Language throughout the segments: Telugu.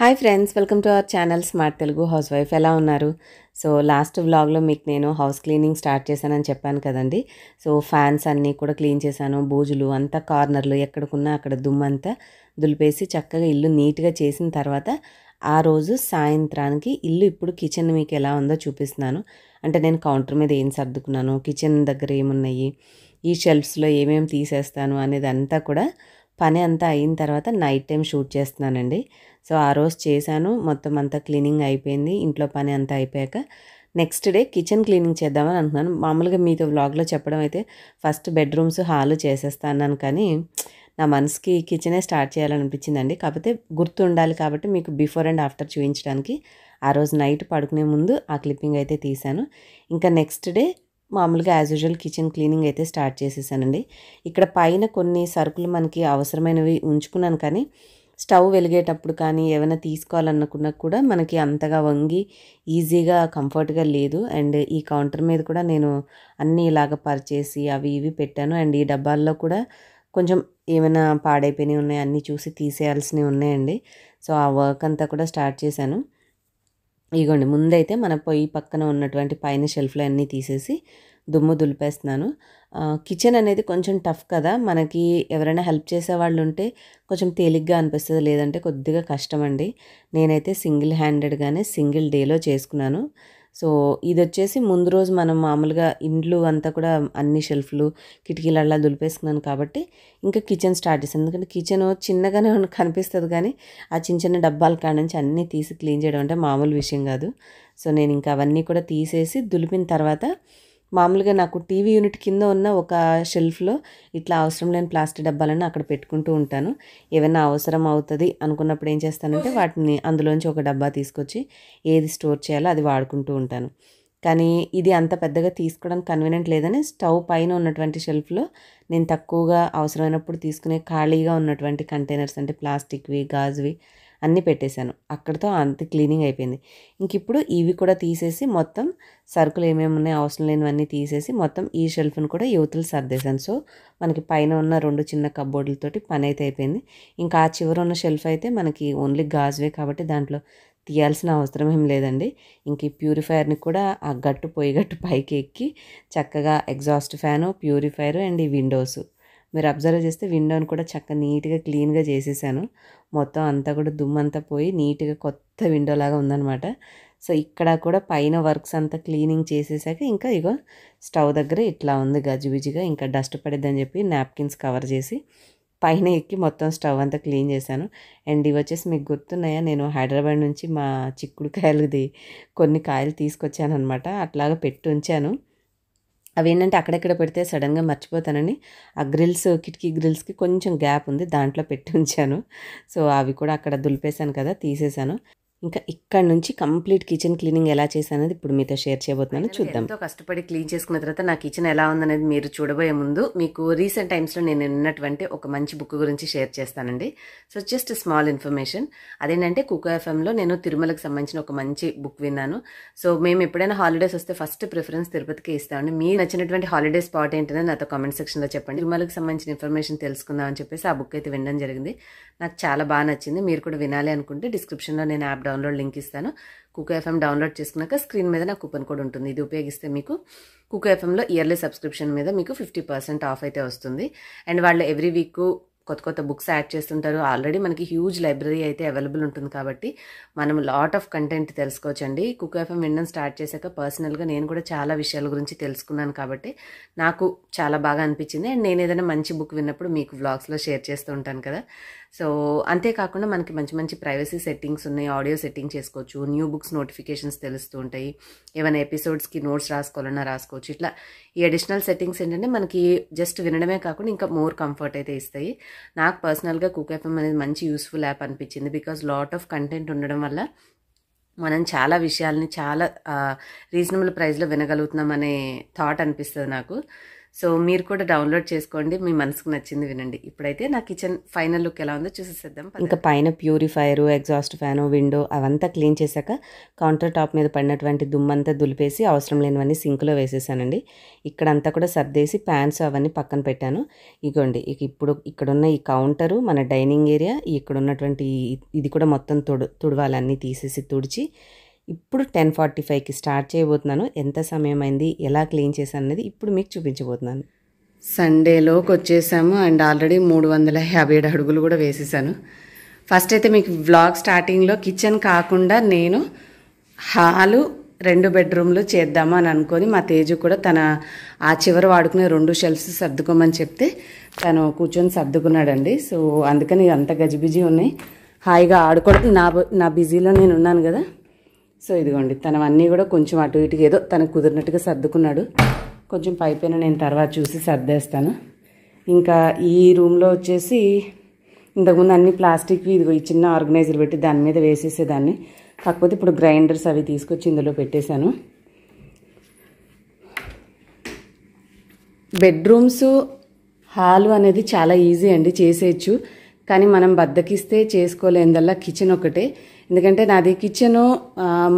hi friends welcome to our channel smart Telugu housewife ఎలా ఉన్నారు సో లాస్ట్ వ్లాగ్లో మీకు నేను హౌస్ క్లీనింగ్ స్టార్ట్ చేశానని చెప్పాను కదండి సో ఫ్యాన్స్ అన్నీ కూడా క్లీన్ చేశాను బూజులు అంతా కార్నర్లు ఎక్కడికున్నా అక్కడ దుమ్మంతా దులిపేసి చక్కగా ఇల్లు నీట్గా చేసిన తర్వాత ఆ రోజు సాయంత్రానికి ఇల్లు ఇప్పుడు కిచెన్ మీకు ఎలా ఉందో చూపిస్తున్నాను అంటే నేను కౌంటర్ మీద ఏం సర్దుకున్నాను కిచెన్ దగ్గర ఏమున్నాయి ఈ షెల్ఫ్స్లో ఏమేమి తీసేస్తాను అనేది అంతా కూడా పని అంతా అయిన తర్వాత నైట్ టైం షూట్ చేస్తున్నానండి సో ఆ రోజు చేశాను మొత్తం అంతా క్లీనింగ్ అయిపోయింది ఇంట్లో పని అంతా అయిపోయాక నెక్స్ట్ డే కిచెన్ క్లీనింగ్ చేద్దామని అంటున్నాను మామూలుగా మీతో వ్లాగ్లో చెప్పడం అయితే ఫస్ట్ బెడ్రూమ్స్ హాల్ చేసేస్తాను కానీ నా మనసుకి కిచెనే స్టార్ట్ చేయాలనిపించిందండి కాకపోతే గుర్తు ఉండాలి కాబట్టి మీకు బిఫోర్ అండ్ ఆఫ్టర్ చూపించడానికి ఆ రోజు నైట్ పడుకునే ముందు ఆ క్లిప్పింగ్ అయితే తీశాను ఇంకా నెక్స్ట్ డే మామూలుగా యాజ్ యూజువల్ కిచెన్ క్లీనింగ్ అయితే స్టార్ట్ చేసేసానండి ఇక్కడ పైన కొన్ని సరుకులు మనకి అవసరమైనవి ఉంచుకున్నాను కానీ స్టవ్ వెలిగేటప్పుడు కానీ ఏమైనా తీసుకోవాలనుకున్నా కూడా మనకి అంతగా వంగి ఈజీగా కంఫర్ట్గా లేదు అండ్ ఈ కౌంటర్ మీద కూడా నేను అన్నీ ఇలాగ పరిచేసి అవి ఇవి పెట్టాను అండ్ ఈ డబ్బాల్లో కూడా కొంచెం ఏమైనా పాడైపోయినవి ఉన్నాయి అన్నీ చూసి తీసేయాల్సినవి ఉన్నాయండి సో ఆ వర్క్ అంతా కూడా స్టార్ట్ చేశాను ఇగోండి ముందైతే మన పొయ్యి పక్కన ఉన్నటువంటి పైన షెల్ఫ్లో అన్నీ తీసేసి దుమ్ము దులిపేస్తున్నాను కిచెన్ అనేది కొంచెం టఫ్ కదా మనకి ఎవరైనా హెల్ప్ చేసే వాళ్ళు ఉంటే కొంచెం తేలిగ్గా అనిపిస్తుంది లేదంటే కొద్దిగా కష్టం అండి నేనైతే సింగిల్ హ్యాండెడ్గానే సింగిల్ డేలో చేసుకున్నాను సో ఇది వచ్చేసి ముందు రోజు మనం మామూలుగా ఇండ్లు అంతా కూడా అన్ని షెల్ఫ్లు కిటికీలు అలా దులిపేసుకున్నాను కాబట్టి ఇంకా కిచెన్ స్టార్ట్ చేసాను ఎందుకంటే కిచెన్ చిన్నగానే కనిపిస్తుంది కానీ ఆ చిన్న చిన్న డబ్బాల కాడ నుంచి అన్నీ తీసి క్లీన్ చేయడం అంటే మామూలు విషయం కాదు సో నేను ఇంకా అవన్నీ కూడా తీసేసి దులిపిన తర్వాత మామూలుగా నాకు టీవీ యూనిట్ కింద ఉన్న ఒక షెల్ఫ్లో ఇట్లా అవసరం లేని ప్లాస్టిక్ డబ్బాలను అక్కడ పెట్టుకుంటూ ఉంటాను ఏమైనా అవసరం అవుతుంది అనుకున్నప్పుడు ఏం చేస్తానంటే వాటిని అందులోంచి ఒక డబ్బా తీసుకొచ్చి ఏది స్టోర్ చేయాలో అది వాడుకుంటూ ఉంటాను కానీ ఇది అంత పెద్దగా తీసుకోవడం కన్వీనియంట్ లేదని స్టవ్ పైన ఉన్నటువంటి షెల్ఫ్లో నేను తక్కువగా అవసరమైనప్పుడు తీసుకునే ఖాళీగా ఉన్నటువంటి కంటైనర్స్ అంటే ప్లాస్టిక్వి గాజువి అన్నీ పెట్టేశాను అక్కడితో అంత క్లీనింగ్ అయిపోయింది ఇంక ఇప్పుడు ఇవి కూడా తీసేసి మొత్తం సరుకులు ఏమేమి ఉన్నాయి అవసరం లేనివన్నీ తీసేసి మొత్తం ఈ షెల్ఫ్ను కూడా యువతలు సర్దేశాను సో మనకి పైన ఉన్న రెండు చిన్న కబ్బోర్డులతోటి పని అయితే అయిపోయింది ఇంకా ఆ చివర ఉన్న షెల్ఫ్ అయితే మనకి ఓన్లీ గాజువే కాబట్టి దాంట్లో తీయాల్సిన అవసరం ఏం లేదండి ఇంక ఈ ప్యూరిఫైర్ని కూడా ఆ గట్టు పొయ్యి గట్టు పైకి ఎక్కి చక్కగా ఎగ్జాస్ట్ ఫ్యాను ప్యూరిఫైరు అండ్ ఈ విండోస్ మీరు అబ్జర్వ్ చేస్తే విండోని కూడా చక్కగా నీట్గా క్లీన్గా చేసేసాను మొత్తం అంతా కూడా దుమ్మంతా పోయి నీట్గా కొత్త విండో లాగా ఉందనమాట సో ఇక్కడ కూడా పైన వర్క్స్ అంతా క్లీనింగ్ చేసేసాక ఇంకా ఇగో స్టవ్ దగ్గర ఇట్లా ఉంది గజిబిజిగా ఇంకా డస్ట్ పడిద్దని చెప్పి నాప్కిన్స్ కవర్ చేసి పైన ఎక్కి మొత్తం స్టవ్ అంతా క్లీన్ చేశాను అండ్ ఇవి వచ్చేసి మీకు గుర్తున్నాయా నేను హైదరాబాద్ నుంచి మా చిక్కుడు కాయలది కొన్ని కాయలు తీసుకొచ్చాను అనమాట అట్లాగా పెట్టి ఉంచాను అవి ఏంటంటే అక్కడెక్కడ పెడితే సడన్గా మర్చిపోతానని ఆ గ్రిల్స్ కిటికీ గ్రిల్స్కి కొంచెం గ్యాప్ ఉంది దాంట్లో పెట్టి ఉంచాను సో అవి కూడా అక్కడ దులిపేశాను కదా తీసేశాను ఇంకా ఇక్కడ నుంచి కంప్లీట్ కిచెన్ క్లీనింగ్ ఎలా చేశానది ఇప్పుడు మీతో షేర్ చేయబోతున్నాను చూద్దాం ఎంతో కష్టపడి క్లీన్ చేసుకున్న తర్వాత నా కిచెన్ ఎలా ఉందనేది మీరు చూడబోయే ముందు మీకు రీసెంట్ టైమ్స్లో నేను ఉన్నటువంటి ఒక మంచి బుక్ గురించి షేర్ చేస్తానండి సో జస్ట్ స్మాల్ ఇన్ఫర్మేషన్ అదేంటంటే కుక్ ఎఫ్ఎంలో నేను తిరుమలకు సంబంధించిన ఒక మంచి బుక్ విన్నాను సో మేము ఎప్పుడైనా హాలిడేస్ వస్తే ఫస్ట్ ప్రిఫరెన్స్ తిరుపతికి ఇస్తామండి మీరు నచ్చినటువంటి హాలిడే స్పాట్ ఏంటనేది నాతో కామెంట్ సెక్షన్లో చెప్పండి తిరుమలకు సంబంధించిన ఇన్ఫర్మేషన్ తెలుసుకుందాం అని చెప్పేసి ఆ బుక్ అయితే వినడం జరిగింది నాకు చాలా బాగా నచ్చింది మీరు కూడా వినాలి అనుకుంటే డిస్క్రిప్షన్లో నేను యాప్ డౌన్లోడ్ లింక్ ఇస్తాను కుక్ ఎఫ్ఎం డౌన్లోడ్ చేసుకున్నాక స్క్రీన్ మీద నా కూపన్ కోడ్ ఉంటుంది ఇది ఉపయోగిస్తే మీకు కుక్ ఎఫ్ఎంలో ఇయర్లీ సబ్స్క్రిప్షన్ మీద మీకు ఫిఫ్టీ పర్సెంట్ ఆఫ్ అయితే వస్తుంది అండ్ వాళ్ళు ఎవ్రీ వీక్ కొత్త కొత్త బుక్స్ యాడ్ చేస్తుంటారు ఆల్రెడీ మనకి హ్యూజ్ లైబ్రరీ అయితే అవైలబుల్ ఉంటుంది కాబట్టి మనం లాట్ ఆఫ్ కంటెంట్ తెలుసుకోవచ్చండి కుక్ ఎఫ్ఎం వినడం స్టార్ట్ చేశాక పర్సనల్గా నేను కూడా చాలా విషయాల గురించి తెలుసుకున్నాను కాబట్టి నాకు చాలా బాగా అనిపించింది అండ్ నేను ఏదైనా మంచి బుక్ విన్నప్పుడు మీకు వ్లాగ్స్లో షేర్ చేస్తూ ఉంటాను కదా సో అంతేకాకుండా మనకి మంచి మంచి ప్రైవసీ సెట్టింగ్స్ ఉన్నాయి ఆడియో సెట్టింగ్ చేసుకోవచ్చు న్యూ బుక్స్ నోటిఫికేషన్స్ తెలుస్తూ ఉంటాయి ఏమైనా ఎపిసోడ్స్కి నోట్స్ రాసుకోవాలన్నా రాసుకోవచ్చు ఇట్లా ఈ అడిషనల్ సెట్టింగ్స్ ఏంటంటే మనకి జస్ట్ వినడమే కాకుండా ఇంకా మోర్ కంఫర్ట్ అయితే ఇస్తాయి నాకు పర్సనల్గా కుక్ ఎఫ్ఎం అనేది మంచి యూస్ఫుల్ యాప్ అనిపించింది బికాస్ లాట్ ఆఫ్ కంటెంట్ ఉండడం వల్ల మనం చాలా విషయాల్ని చాలా రీజనబుల్ ప్రైస్లో వినగలుగుతున్నాం అనే థాట్ అనిపిస్తుంది నాకు సో మీరు కూడా డౌన్లోడ్ చేసుకోండి మీ మనసుకు నచ్చింది వినండి ఇప్పుడైతే నా కిచెన్ ఫైనల్ లుక్ ఎలా ఉందో చూసేసేద్దాం ఇంకా పైన ప్యూరిఫైరు ఎగ్జాస్ట్ ఫ్యాను విండో అవంతా క్లీన్ చేశాక కౌంటర్ టాప్ మీద పడినటువంటి దుమ్మంతా దులిపేసి అవసరం లేనివన్నీ సింక్లో వేసేసానండి ఇక్కడంతా కూడా సర్దేసి ప్యాన్స్ అవన్నీ పక్కన పెట్టాను ఇగోండి ఇక ఇప్పుడు ఇక్కడున్న ఈ కౌంటరు మన డైనింగ్ ఏరియా ఇక్కడ ఉన్నటువంటి ఇది కూడా మొత్తం తుడు తుడవాలన్నీ తీసేసి తుడిచి ఇప్పుడు టెన్ ఫార్టీ ఫైవ్కి స్టార్ట్ చేయబోతున్నాను ఎంత సమయం అయింది ఎలా క్లీన్ చేశాను అనేది ఇప్పుడు మీకు చూపించబోతున్నాను సండేలోకి వచ్చేసాము అండ్ ఆల్రెడీ మూడు వందల యాభై ఏడు అడుగులు కూడా వేసేసాను ఫస్ట్ అయితే మీకు బ్లాగ్ స్టార్టింగ్లో కిచెన్ కాకుండా నేను హాలు రెండు బెడ్రూమ్లు చేద్దామని అని అనుకొని మా తేజు కూడా తన ఆ చివర వాడుకునే రెండు షెల్ఫ్స్ సర్దుకోమని చెప్తే తను కూర్చొని సర్దుకున్నాడండి సో అందుకని అంత గజిబిజి ఉన్నాయి హాయిగా ఆడుకోవడం నా నా బిజీలో నేను ఉన్నాను కదా సో ఇదిగోండి తన అన్నీ కూడా కొంచెం అటు ఇటుకి ఏదో తనకు కుదిరినట్టుగా సర్దుకున్నాడు కొంచెం పైపైన నేను తర్వాత చూసి సర్దేస్తాను ఇంకా ఈ రూమ్లో వచ్చేసి ఇంతకుముందు అన్ని ప్లాస్టిక్వి ఇదిగో ఈ చిన్న ఆర్గనైజర్ పెట్టి దాని మీద వేసేసేదాన్ని కాకపోతే ఇప్పుడు గ్రైండర్స్ అవి తీసుకొచ్చి ఇందులో పెట్టేశాను బెడ్రూమ్స్ హాల్ అనేది చాలా ఈజీ అండి చేసేయచ్చు కానీ మనం బద్దకిస్తే చేసుకోలేందల్లా కిచెన్ ఒకటే ఎందుకంటే నాది కిచెను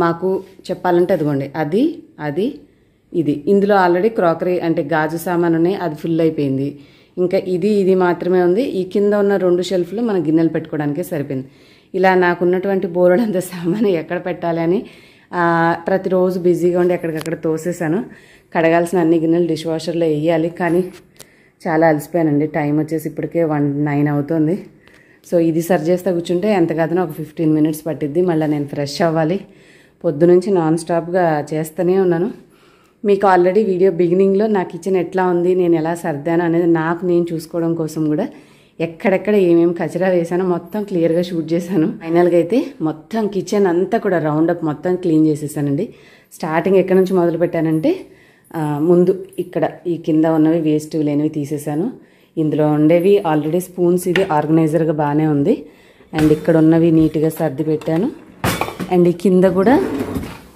మాకు చెప్పాలంటే అదిగోండి అది అది ఇది ఇందులో ఆల్రెడీ క్రాకరీ అంటే గాజు సామాన్ ఉన్నాయి అది ఫుల్ అయిపోయింది ఇంకా ఇది ఇది మాత్రమే ఉంది ఈ కింద ఉన్న రెండు షెల్ఫ్లు మన గిన్నెలు పెట్టుకోవడానికే సరిపోయింది ఇలా నాకున్నటువంటి అంత సామాను ఎక్కడ పెట్టాలని ప్రతిరోజు బిజీగా ఉండి ఎక్కడికక్కడ తోసేసాను కడగాల్సిన అన్ని గిన్నెలు డిష్ వాషర్లో వేయాలి కానీ చాలా అలసిపోయానండి టైం వచ్చేసి ఇప్పటికే వన్ నైన్ అవుతుంది సో ఇది సరి చేస్తే కూర్చుంటే ఎంత కాదనో ఒక ఫిఫ్టీన్ మినిట్స్ పట్టిద్ది మళ్ళీ నేను ఫ్రెష్ అవ్వాలి పొద్దునుంచి నాన్ స్టాప్గా చేస్తూనే ఉన్నాను మీకు ఆల్రెడీ వీడియో బిగినింగ్లో నా కిచెన్ ఎట్లా ఉంది నేను ఎలా సర్దాను అనేది నాకు నేను చూసుకోవడం కోసం కూడా ఎక్కడెక్కడ ఏమేమి కచరా వేసానో మొత్తం క్లియర్గా షూట్ చేశాను ఫైనల్గా అయితే మొత్తం కిచెన్ అంతా కూడా రౌండప్ మొత్తం క్లీన్ చేసేసానండి స్టార్టింగ్ ఎక్కడి నుంచి మొదలు పెట్టానంటే ముందు ఇక్కడ ఈ కింద ఉన్నవి వేస్ట్ లేనివి తీసేసాను ఇందులో ఉండేవి ఆల్రెడీ స్పూన్స్ ఇది ఆర్గనైజర్గా బాగానే ఉంది అండ్ ఇక్కడ ఉన్నవి నీట్గా సర్ది పెట్టాను అండ్ ఈ కింద కూడా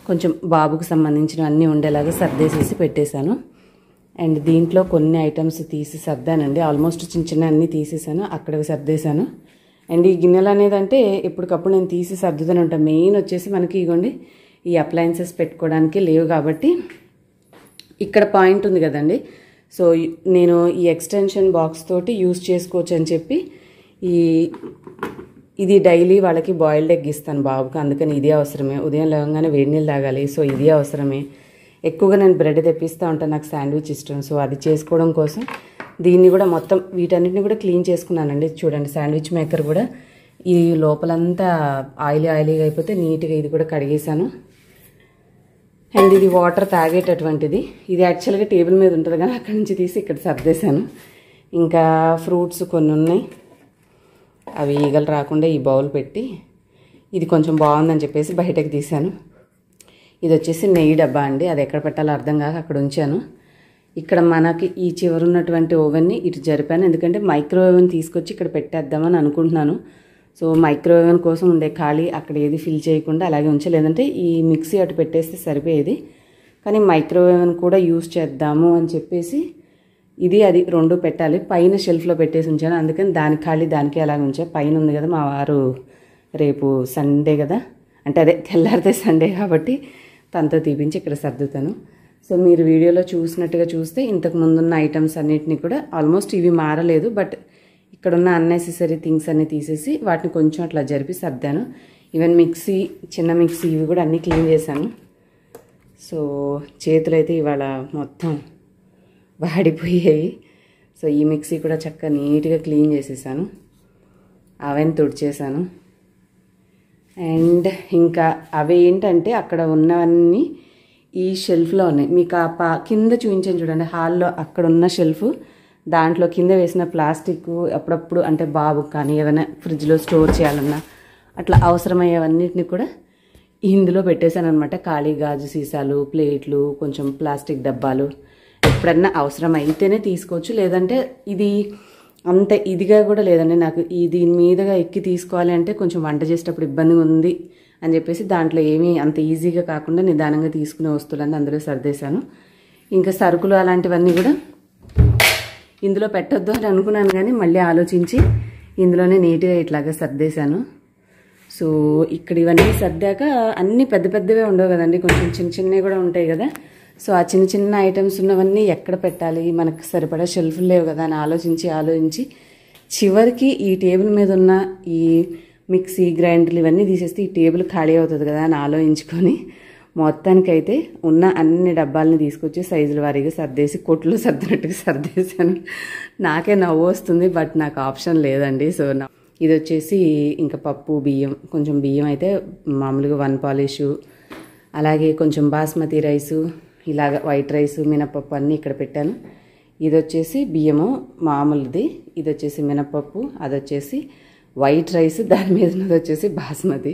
కొంచెం బాబుకు సంబంధించిన అన్నీ ఉండేలాగా సర్దేసేసి పెట్టేశాను అండ్ దీంట్లో కొన్ని ఐటమ్స్ తీసి సర్దానండి ఆల్మోస్ట్ చిన్న చిన్న అన్నీ తీసేసాను అక్కడ సర్దేశాను అండ్ ఈ గిన్నెలు అనేది అంటే ఎప్పటికప్పుడు నేను తీసి సర్దుతూనే ఉంటాను మెయిన్ వచ్చేసి మనకి ఇగోండి ఈ అప్లయన్సెస్ పెట్టుకోవడానికి లేవు కాబట్టి ఇక్కడ పాయింట్ ఉంది కదండి సో నేను ఈ ఎక్స్టెన్షన్ బాక్స్ తోటి యూస్ చేసుకోవచ్చు అని చెప్పి ఈ ఇది డైలీ వాళ్ళకి బాయిల్డ్ ఎగ్ ఇస్తాను బాబుకి అందుకని ఇది అవసరమే ఉదయం లేవగానే వేడి నీళ్ళు తాగాలి సో ఇది అవసరమే ఎక్కువగా నేను బ్రెడ్ తెప్పిస్తూ ఉంటాను నాకు శాండ్విచ్ ఇష్టం సో అది చేసుకోవడం కోసం దీన్ని కూడా మొత్తం వీటన్నిటిని కూడా క్లీన్ చేసుకున్నానండి చూడండి శాండ్విచ్ మేకర్ కూడా ఈ లోపలంతా ఆయిలీ ఆయిలీగా అయిపోతే నీట్గా ఇది కూడా కడిగేశాను అండ్ ఇది వాటర్ తాగేటటువంటిది ఇది యాక్చువల్గా టేబుల్ మీద ఉంటుంది కానీ అక్కడి నుంచి తీసి ఇక్కడ సర్దేశాను ఇంకా ఫ్రూట్స్ కొన్ని ఉన్నాయి అవి ఈగలు రాకుండా ఈ బౌల్ పెట్టి ఇది కొంచెం బాగుందని చెప్పేసి బయటకు తీశాను ఇది వచ్చేసి నెయ్యి డబ్బా అండి అది ఎక్కడ పెట్టాలో అర్థం కాక అక్కడ ఉంచాను ఇక్కడ మనకి ఈ చివరున్నటువంటి ఓవెన్ని ఇటు జరిపాను ఎందుకంటే మైక్రోవేవ్ని తీసుకొచ్చి ఇక్కడ పెట్టేద్దామని అనుకుంటున్నాను సో మైక్రోవేవ్ కోసం ఉండే ఖాళీ అక్కడ ఏది ఫిల్ చేయకుండా అలాగే ఉంచలేదంటే ఈ మిక్సీ అటు పెట్టేస్తే సరిపోయేది కానీ మైక్రోవేవ్ కూడా యూస్ చేద్దాము అని చెప్పేసి ఇది అది రెండు పెట్టాలి పైన షెల్ఫ్లో పెట్టేసి ఉంచాను అందుకని దాని ఖాళీ దానికే అలాగ ఉంచా పైన ఉంది కదా మా వారు రేపు సండే కదా అంటే అదే తెల్లారితే సండే కాబట్టి తనతో తీపించి ఇక్కడ సర్దుతాను సో మీరు వీడియోలో చూసినట్టుగా చూస్తే ఇంతకు ముందున్న ఐటమ్స్ అన్నింటినీ కూడా ఆల్మోస్ట్ ఇవి మారలేదు బట్ ఇక్కడ ఉన్న అన్నెసెసరీ థింగ్స్ అన్నీ తీసేసి వాటిని కొంచెం అట్లా జరిపి సర్దాను ఈవెన్ మిక్సీ చిన్న మిక్సీ ఇవి కూడా అన్నీ క్లీన్ చేశాను సో చేతులు అయితే ఇవాళ మొత్తం వాడిపోయాయి సో ఈ మిక్సీ కూడా చక్కగా నీట్గా క్లీన్ చేసేసాను అవన్నీ తుడిచేసాను అండ్ ఇంకా అవి ఏంటంటే అక్కడ ఉన్నవన్నీ ఈ షెల్ఫ్లో ఉన్నాయి మీకు ఆ పా కింద చూపించాను చూడండి హాల్లో అక్కడ ఉన్న షెల్ఫ్ దాంట్లో కింద వేసిన ప్లాస్టిక్ అప్పుడప్పుడు అంటే బాబుకి కానీ ఏదైనా ఫ్రిడ్జ్లో స్టోర్ చేయాలన్నా అట్లా అవసరమయ్యేవన్నిటిని కూడా ఇందులో పెట్టేశాను అనమాట ఖాళీ గాజు సీసాలు ప్లేట్లు కొంచెం ప్లాస్టిక్ డబ్బాలు ఎప్పుడన్నా అవసరం అయితేనే తీసుకోవచ్చు లేదంటే ఇది అంత ఇదిగా కూడా లేదండి నాకు దీని మీదుగా ఎక్కి తీసుకోవాలి అంటే కొంచెం వంట చేసేటప్పుడు ఇబ్బందిగా ఉంది అని చెప్పేసి దాంట్లో ఏమీ అంత ఈజీగా కాకుండా నిదానంగా తీసుకునే వస్తువులన్నీ అందులో సర్దేశాను ఇంకా సరుకులు అలాంటివన్నీ కూడా ఇందులో పెట్టద్దు అని అనుకున్నాను కానీ మళ్ళీ ఆలోచించి ఇందులోనే నీట్గా ఇట్లాగా సర్దేశాను సో ఇక్కడ ఇవన్నీ సర్దాక అన్నీ పెద్ద పెద్దవే ఉండవు కదండి కొంచెం చిన్న చిన్నవి కూడా ఉంటాయి కదా సో ఆ చిన్న చిన్న ఐటమ్స్ ఉన్నవన్నీ ఎక్కడ పెట్టాలి మనకు సరిపడా షెల్ఫ్లు లేవు కదా అని ఆలోచించి ఆలోచించి చివరికి ఈ టేబుల్ మీద ఉన్న ఈ మిక్సీ గ్రైండర్లు ఇవన్నీ తీసేస్తే ఈ టేబుల్ ఖాళీ అవుతుంది కదా అని ఆలోచించుకొని మొత్తానికైతే ఉన్న అన్ని డబ్బాలని తీసుకొచ్చి సైజుల వారీగా సర్దేసి కొట్లు సర్దినట్టుగా సర్దేశాను నాకే నవ్వు వస్తుంది బట్ నాకు ఆప్షన్ లేదండి సో ఇది వచ్చేసి ఇంకా పప్పు బియ్యం కొంచెం బియ్యం అయితే మామూలుగా వన్ పాలిషు అలాగే కొంచెం బాస్మతి రైసు ఇలాగ వైట్ రైసు మినపప్పు అన్నీ ఇక్కడ పెట్టాను ఇది వచ్చేసి బియ్యము మామూలుది ఇది వచ్చేసి మినపప్పు అది వచ్చేసి వైట్ రైస్ దాని మీద వచ్చేసి బాస్మతి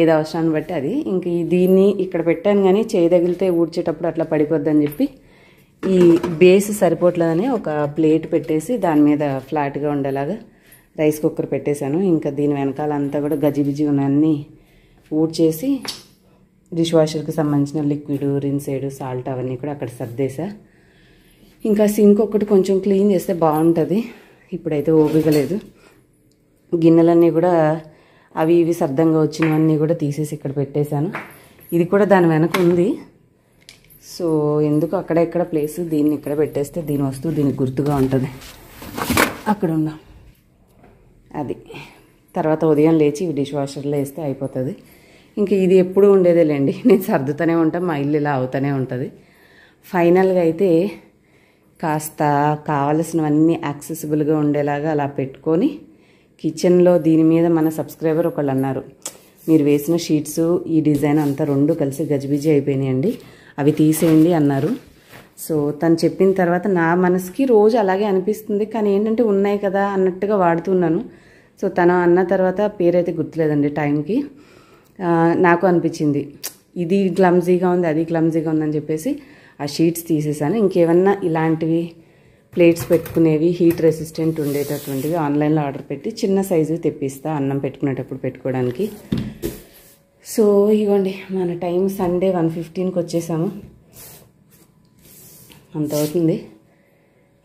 ఏది అవసరాన్ని బట్టి అది ఇంక దీన్ని ఇక్కడ పెట్టాను కానీ చేయి తగిలితే ఊడ్చేటప్పుడు అట్లా పడిపోద్దని చెప్పి ఈ బేస్ సరిపోవట్లేదని ఒక ప్లేట్ పెట్టేసి దాని మీద ఫ్లాట్గా ఉండేలాగా రైస్ కుక్కర్ పెట్టేశాను ఇంకా దీని వెనకాల అంతా కూడా గజిబిజి ఉన్నీ ఊడ్చేసి డిష్ వాషర్కి సంబంధించిన లిక్విడ్ రిన్సేడు సాల్ట్ అవన్నీ కూడా అక్కడ సర్దేశా ఇంకా సింక్ ఒక్కటి కొంచెం క్లీన్ చేస్తే బాగుంటుంది ఇప్పుడైతే ఓపిక లేదు గిన్నెలన్నీ కూడా అవి ఇవి సర్దంగా వచ్చినవన్నీ కూడా తీసేసి ఇక్కడ పెట్టేశాను ఇది కూడా దాని వెనక ఉంది సో ఎందుకు అక్కడ ఇక్కడ ప్లేస్ దీన్ని ఇక్కడ పెట్టేస్తే దీని వస్తువు దీనికి గుర్తుగా ఉంటుంది అక్కడ ఉన్నాం అది తర్వాత ఉదయం లేచి డిష్ వాషర్లో వేస్తే అయిపోతుంది ఇంక ఇది ఎప్పుడూ ఉండేదేలేండి నేను సర్దుతూనే ఉంటాను మా ఇల్లు ఇలా అవుతూనే ఉంటుంది ఫైనల్గా అయితే కాస్త కావలసినవన్నీ యాక్సెసిబుల్గా ఉండేలాగా అలా పెట్టుకొని కిచెన్లో దీని మీద మన సబ్స్క్రైబర్ ఒకళ్ళు అన్నారు మీరు వేసిన షీట్స్ ఈ డిజైన్ అంతా రెండు కలిసి గజిబిజి అయిపోయినాయండి అవి తీసేయండి అన్నారు సో తను చెప్పిన తర్వాత నా మనసుకి రోజు అలాగే అనిపిస్తుంది కానీ ఏంటంటే ఉన్నాయి కదా అన్నట్టుగా వాడుతున్నాను సో తను అన్న తర్వాత పేరైతే గుర్తులేదండి టైంకి నాకు అనిపించింది ఇది క్లమ్జీగా ఉంది అది క్లమ్జీగా ఉందని చెప్పేసి ఆ షీట్స్ తీసేసాను ఇంకేమన్నా ఇలాంటివి ప్లేట్స్ పెట్టుకునేవి హీట్ రెసిస్టెంట్ ఉండేటటువంటివి ఆన్లైన్లో ఆర్డర్ పెట్టి చిన్న సైజు తెప్పిస్తా అన్నం పెట్టుకునేటప్పుడు పెట్టుకోవడానికి సో ఇవ్వండి మన టైం సండే వన్ ఫిఫ్టీన్కి వచ్చేసాము అంత అవుతుంది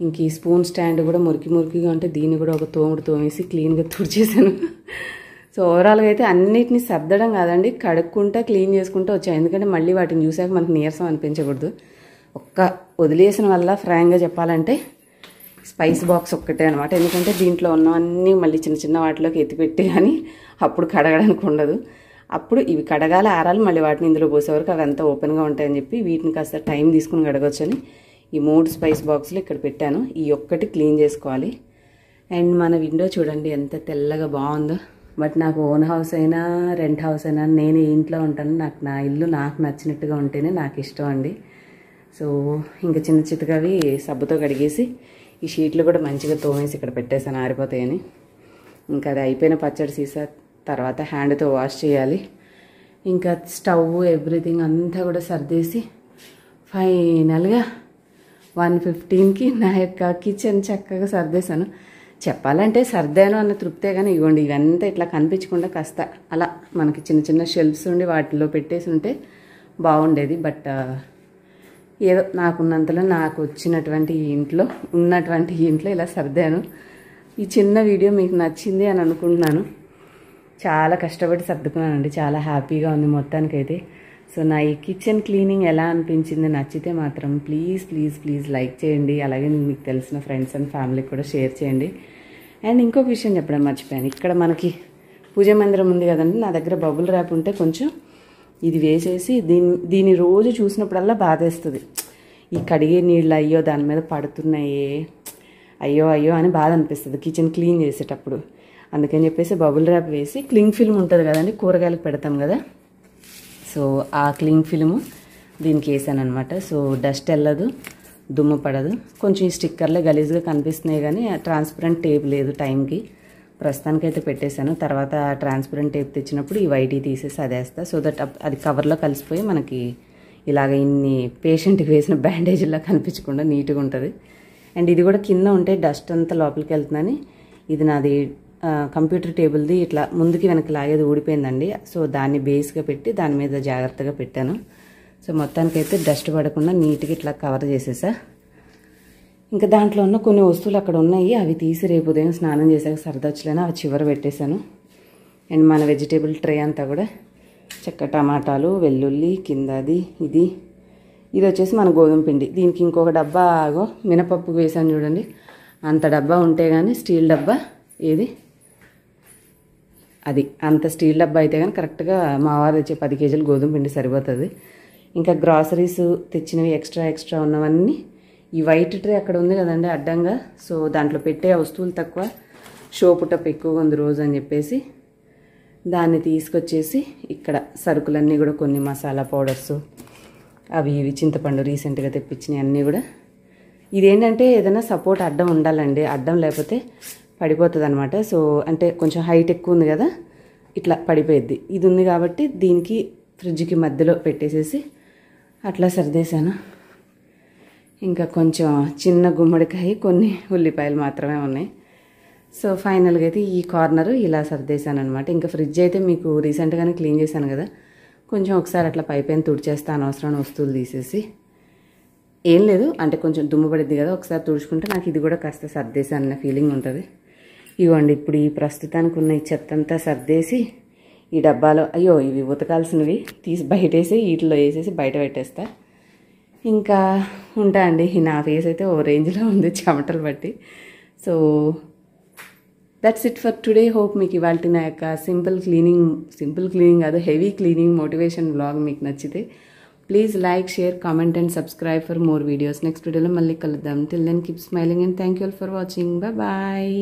ఇంక ఈ స్పూన్ స్టాండ్ కూడా మురికి మురికిగా ఉంటే దీన్ని కూడా ఒక తోముడు తోమేసి క్లీన్గా తుడిచేసాను సో ఓవరాల్గా అయితే అన్నిటినీ సర్దడం కాదండి కడుక్కుంటా క్లీన్ చేసుకుంటూ వచ్చాయి ఎందుకంటే మళ్ళీ వాటిని చూసాక మనకు నీరసం అనిపించకూడదు ఒక్క వదిలేసిన వల్ల ఫ్రాంక్గా చెప్పాలంటే స్పైస్ బాక్స్ ఒక్కటే అనమాట ఎందుకంటే దీంట్లో ఉన్నవన్నీ మళ్ళీ చిన్న చిన్న వాటిలోకి ఎత్తిపెట్టి కానీ అప్పుడు కడగడానికి ఉండదు అప్పుడు ఇవి కడగాలి ఆరాలి మళ్ళీ వాటిని ఇందులో పోసేవరకు అవి అంతా ఓపెన్గా ఉంటాయని చెప్పి వీటిని కాస్త టైం తీసుకుని కడగొచ్చని ఈ మూడు స్పైస్ బాక్సులు ఇక్కడ పెట్టాను ఈ ఒక్కటి క్లీన్ చేసుకోవాలి అండ్ మన విండో చూడండి ఎంత తెల్లగా బాగుందో బట్ నాకు ఓన్ హౌస్ అయినా రెంట్ హౌస్ అయినా నేను ఇంట్లో ఉంటాను నాకు నా ఇల్లు నాకు నచ్చినట్టుగా ఉంటేనే నాకు ఇష్టం అండి సో ఇంకా చిన్న చితకవి సబ్బుతో కడిగేసి ఈ షీట్లు కూడా మంచిగా తోమేసి ఇక్కడ పెట్టేసాను ఆరిపోతాయని ఇంకా అది అయిపోయిన పచ్చడి సీసా తర్వాత హ్యాండ్తో వాష్ చేయాలి ఇంకా స్టవ్ ఎవ్రీథింగ్ అంతా కూడా సర్దేసి ఫైనల్గా వన్ ఫిఫ్టీన్కి నా యొక్క కిచెన్ చక్కగా సర్దేశాను చెప్పాలంటే సర్దాను అన్న తృప్తే కానీ ఇవ్వండి ఇవంతా ఇట్లా కనిపించకుండా కాస్త అలా మనకి చిన్న చిన్న షెల్ఫ్స్ ఉండి వాటిలో పెట్టేసి ఉంటే బాగుండేది బట్ ఏదో నాకున్నంతలో నాకు వచ్చినటువంటి ఇంట్లో ఉన్నటువంటి ఇంట్లో ఇలా సర్దాను ఈ చిన్న వీడియో మీకు నచ్చింది అని అనుకుంటున్నాను చాలా కష్టపడి సర్దుకున్నానండి చాలా హ్యాపీగా ఉంది మొత్తానికైతే సో నా ఈ కిచెన్ క్లీనింగ్ ఎలా అనిపించింది నచ్చితే మాత్రం ప్లీజ్ ప్లీజ్ ప్లీజ్ లైక్ చేయండి అలాగే మీకు తెలిసిన ఫ్రెండ్స్ అండ్ ఫ్యామిలీకి కూడా షేర్ చేయండి అండ్ ఇంకొక విషయం చెప్పడం మర్చిపోయాను ఇక్కడ మనకి పూజ మందిరం ఉంది కదండి నా దగ్గర బబుల్ ర్యాప్ ఉంటే కొంచెం ఇది వేసేసి దీని దీని రోజు చూసినప్పుడల్లా బాధేస్తుంది ఈ కడిగే నీళ్ళు అయ్యో దాని మీద పడుతున్నాయే అయ్యో అయ్యో అని బాధ అనిపిస్తుంది కిచెన్ క్లీన్ చేసేటప్పుడు అందుకని చెప్పేసి బబుల్ ర్యాప్ వేసి క్లింగ్ ఫిల్మ్ ఉంటుంది కదండి కూరగాయలకు పెడతాం కదా సో ఆ క్లింగ్ ఫిల్మ్ దీనికి వేసాను అనమాట సో డస్ట్ వెళ్ళదు దుమ్ము పడదు కొంచెం ఈ స్టిక్కర్లే గలీజ్గా కనిపిస్తున్నాయి కానీ ట్రాన్స్పరెంట్ టేప్ లేదు టైంకి ప్రస్తుతానికైతే పెట్టేశాను తర్వాత ట్రాన్స్పరెంట్ టేప్ తెచ్చినప్పుడు ఈ వైట్ తీసేసి అదేస్తా సో దట్ అది కవర్లో కలిసిపోయి మనకి ఇలాగ ఇన్ని పేషెంట్కి వేసిన బ్యాండేజ్లా కనిపించకుండా నీట్గా ఉంటుంది అండ్ ఇది కూడా కింద ఉంటే డస్ట్ అంతా లోపలికి వెళ్తుందని ఇది నాది కంప్యూటర్ టేబుల్ది ఇట్లా ముందుకి వెనక్కి లాగేది ఊడిపోయిందండి సో దాన్ని బేస్గా పెట్టి దాని మీద జాగ్రత్తగా పెట్టాను సో మొత్తానికైతే డస్ట్ పడకుండా నీట్గా ఇట్లా కవర్ చేసేసా ఇంకా దాంట్లో ఉన్న కొన్ని వస్తువులు అక్కడ ఉన్నాయి అవి తీసి రేపు ఉదయం స్నానం చేశాక సరదచ్చులని అవి చివర పెట్టేశాను అండ్ మన వెజిటేబుల్ ట్రే అంతా కూడా చెక్క టమాటాలు వెల్లుల్లి కిందది ఇది ఇది వచ్చేసి మన గోధుమ పిండి దీనికి ఇంకొక డబ్బా ఆగో మినపప్పు వేసాను చూడండి అంత డబ్బా ఉంటే కానీ స్టీల్ డబ్బా ఏది అది అంత స్టీల్ డబ్బా అయితే కానీ కరెక్ట్గా మా వారు వచ్చే పది కేజీలు గోధుమ పిండి సరిపోతుంది ఇంకా గ్రాసరీస్ తెచ్చినవి ఎక్స్ట్రా ఎక్స్ట్రా ఉన్నవన్నీ ఈ వైట్ ట్రే అక్కడ ఉంది కదండి అడ్డంగా సో దాంట్లో పెట్టే వస్తువులు తక్కువ షో పుట్టప్ ఎక్కువగా ఉంది రోజు అని చెప్పేసి దాన్ని తీసుకొచ్చేసి ఇక్కడ సరుకులన్నీ కూడా కొన్ని మసాలా పౌడర్స్ అవి ఇవి చింతపండు రీసెంట్గా తెప్పించినవి అన్నీ కూడా ఇదేంటంటే ఏదైనా సపోర్ట్ అడ్డం ఉండాలండి అడ్డం లేకపోతే పడిపోతుంది అనమాట సో అంటే కొంచెం హైట్ ఎక్కువ ఉంది కదా ఇట్లా పడిపోయిద్ది ఇది ఉంది కాబట్టి దీనికి ఫ్రిడ్జ్కి మధ్యలో పెట్టేసేసి అట్లా సరిదేశాను ఇంకా కొంచెం చిన్న గుమ్మడికాయ కొన్ని ఉల్లిపాయలు మాత్రమే ఉన్నాయి సో ఫైనల్గా అయితే ఈ కార్నర్ ఇలా సర్దేశాను అనమాట ఇంకా ఫ్రిడ్జ్ అయితే మీకు రీసెంట్గానే క్లీన్ చేశాను కదా కొంచెం ఒకసారి అట్లా పైపైన తుడిచేస్తా అనవసరమైన వస్తువులు తీసేసి ఏం లేదు అంటే కొంచెం దుమ్ము పడింది కదా ఒకసారి తుడుచుకుంటే నాకు ఇది కూడా కాస్త సర్దేశాను అనే ఫీలింగ్ ఉంటుంది ఇవ్వండి ఇప్పుడు ఈ ప్రస్తుతానికి ఉన్న ఈ చెత్త అంతా సర్దేసి ఈ డబ్బాలో అయ్యో ఇవి ఉతకాల్సినవి తీసి బయటేసి వీటిలో వేసేసి బయట పెట్టేస్తాను ఇంకా ఉంటా అండి నా ఫేస్ అయితే ఓ రేంజ్లో ఉంది చెమటలు బట్టి so that's it for today hope మీకు ఇవాళ నా యొక్క సింపుల్ క్లీనింగ్ సింపుల్ క్లీనింగ్ కాదు హెవీ క్లీనింగ్ మోటివేషన్ బ్లాగ్ మీకు నచ్చితే please like share comment and subscribe for more videos next వీడియోలో మళ్ళీ కలుద్దాం till then keep smiling and thank you all for watching bye